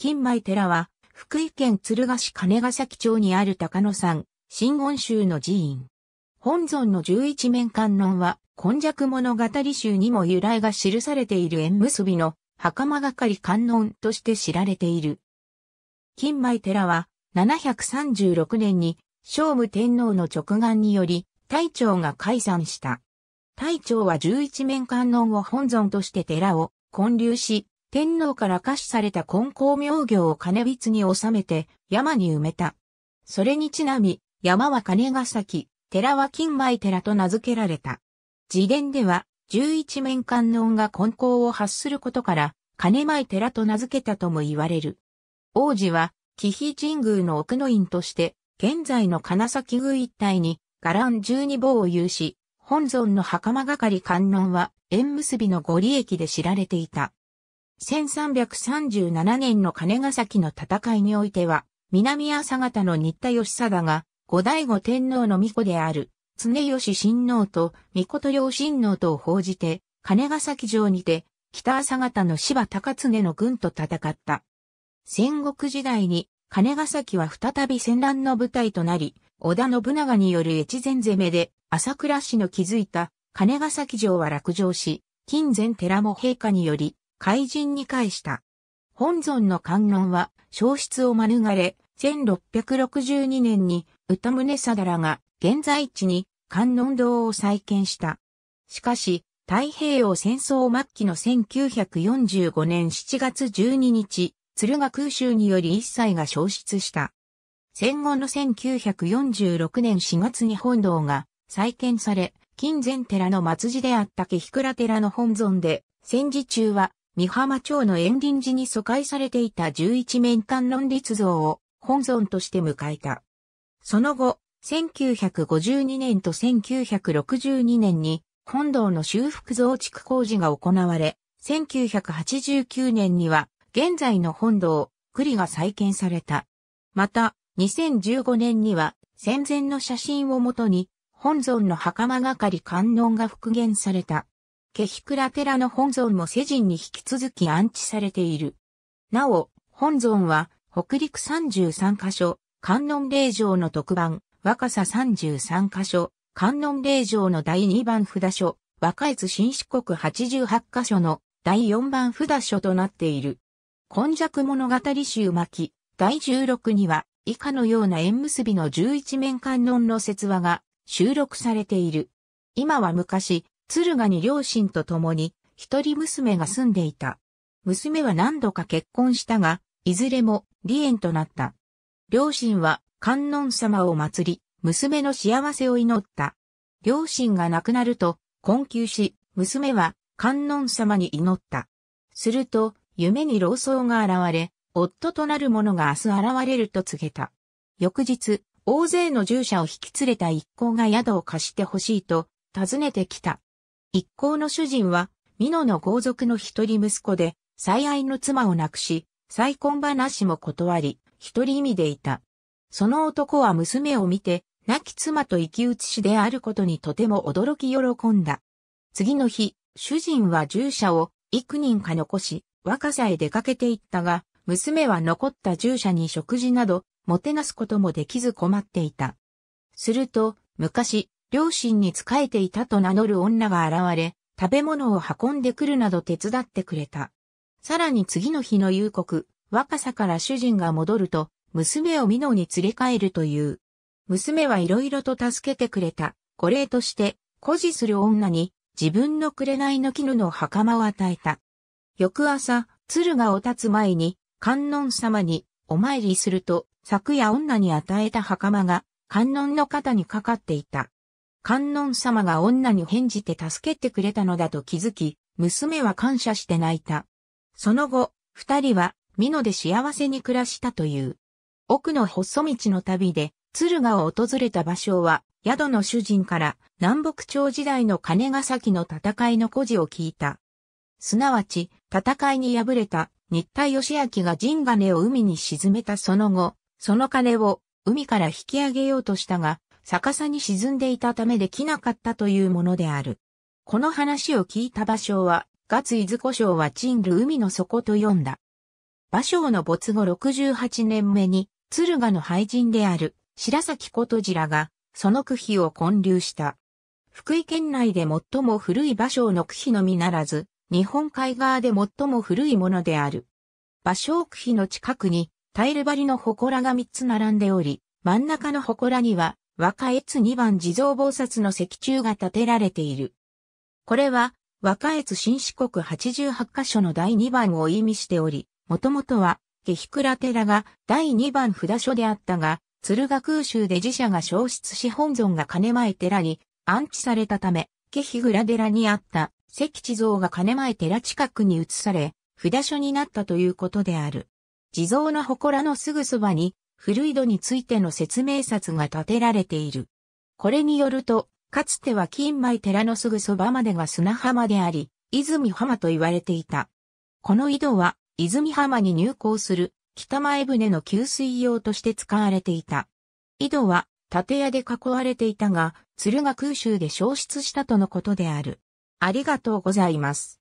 金舞寺は、福井県鶴ヶ市金ヶ崎町にある高野山、新温州の寺院。本尊の十一面観音は、今弱物語集にも由来が記されている縁結びの、袴係観音として知られている。金舞寺は、736年に、聖武天皇の直眼により、大長が解散した。大長は十一面観音を本尊として寺を建立し、天皇から下賜された根高名行を金光に収めて山に埋めた。それにちなみ、山は金ヶ崎、寺は金米寺と名付けられた。自伝では、十一面観音が根高を発することから、金前寺と名付けたとも言われる。王子は、紀比神宮の奥の院として、現在の金崎宮一帯に、伽藍十二坊を有し、本尊の袴係観音は、縁結びのご利益で知られていた。1337年の金ヶ崎の戦いにおいては、南朝方の新田義貞が、後醍醐天皇の御子である、常吉親王と御と両親王とを報じて、金ヶ崎城にて、北朝方の芝高常の軍と戦った。戦国時代に、金ヶ崎は再び戦乱の舞台となり、織田信長による越前攻めで、朝倉氏の築いた金ヶ崎城は落城し、近前寺も陛下により、怪人に返した。本尊の観音は消失を免れ、1662年に歌宗貞らが現在地に観音堂を再建した。しかし、太平洋戦争末期の1945年7月12日、鶴ヶ空襲により一切が消失した。戦後の1946年4月に本堂が再建され、金前寺の末寺であった木倉寺の本尊で、戦時中は三浜町の園林寺に疎開されていた十一面観音立像を本尊として迎えた。その後、1952年と1962年に本堂の修復増築工事が行われ、1989年には現在の本堂、栗が再建された。また、2015年には戦前の写真をもとに本尊の袴係観音が復元された。ケヒクラ寺の本尊も世人に引き続き安置されている。なお、本尊は、北陸33カ所、観音霊場の特番、若狭33カ所、観音霊場の第2番札所、若越新四国88カ所の第4番札所となっている。今弱物語集巻、第16には、以下のような縁結びの11面観音の説話が収録されている。今は昔、敦賀に両親と共に一人娘が住んでいた。娘は何度か結婚したが、いずれも離縁となった。両親は観音様を祀り、娘の幸せを祈った。両親が亡くなると困窮し、娘は観音様に祈った。すると、夢に老僧が現れ、夫となる者が明日現れると告げた。翌日、大勢の従者を引き連れた一行が宿を貸してほしいと、尋ねてきた。一行の主人は、美濃の豪族の一人息子で、最愛の妻を亡くし、再婚話も断り、一人身でいた。その男は娘を見て、亡き妻と生き写しであることにとても驚き喜んだ。次の日、主人は従者を幾人か残し、若さへ出かけていったが、娘は残った従者に食事など、もてなすこともできず困っていた。すると、昔、両親に仕えていたと名乗る女が現れ、食べ物を運んでくるなど手伝ってくれた。さらに次の日の夕刻、若さから主人が戻ると、娘を美濃に連れ帰るという。娘はいろいろと助けてくれた。奴礼として、孤児する女に、自分の紅の絹の袴を与えた。翌朝、鶴がお立つ前に、観音様に、お参りすると、昨夜女に与えた袴が、観音の肩にかかっていた。観音様が女に返じて助けてくれたのだと気づき、娘は感謝して泣いた。その後、二人は、美濃で幸せに暮らしたという。奥の細道の旅で、敦賀を訪れた場所は、宿の主人から南北朝時代の金ヶ崎の戦いの故事を聞いた。すなわち、戦いに敗れた新田義明が陣金を海に沈めたその後、その金を海から引き上げようとしたが、逆さに沈んでいたためできなかったというものである。この話を聞いた芭蕉は、ガツ伊豆古省はンる海の底と読んだ。芭蕉の没後68年目に、鶴賀の廃人である、白崎琴次らが、その区碑を建立した。福井県内で最も古い芭蕉の区碑のみならず、日本海側で最も古いものである。芭蕉区碑の近くに、タイル張りの祠が3つ並んでおり、真ん中の祠には、若越二番地蔵菩薩の石柱が建てられている。これは、若越新四国88カ所の第2番を意味しており、もともとは、下ひ倉寺が第2番札所であったが、鶴ヶ空襲で寺社が消失し本尊が金前寺に安置されたため、下ひ倉寺にあった石地蔵が金前寺近くに移され、札所になったということである。地蔵の祠のすぐそばに、古井戸についての説明札が建てられている。これによると、かつては金米寺のすぐそばまでが砂浜であり、泉浜と言われていた。この井戸は、泉浜に入港する北前船の給水用として使われていた。井戸は、建屋で囲われていたが、鶴が空襲で消失したとのことである。ありがとうございます。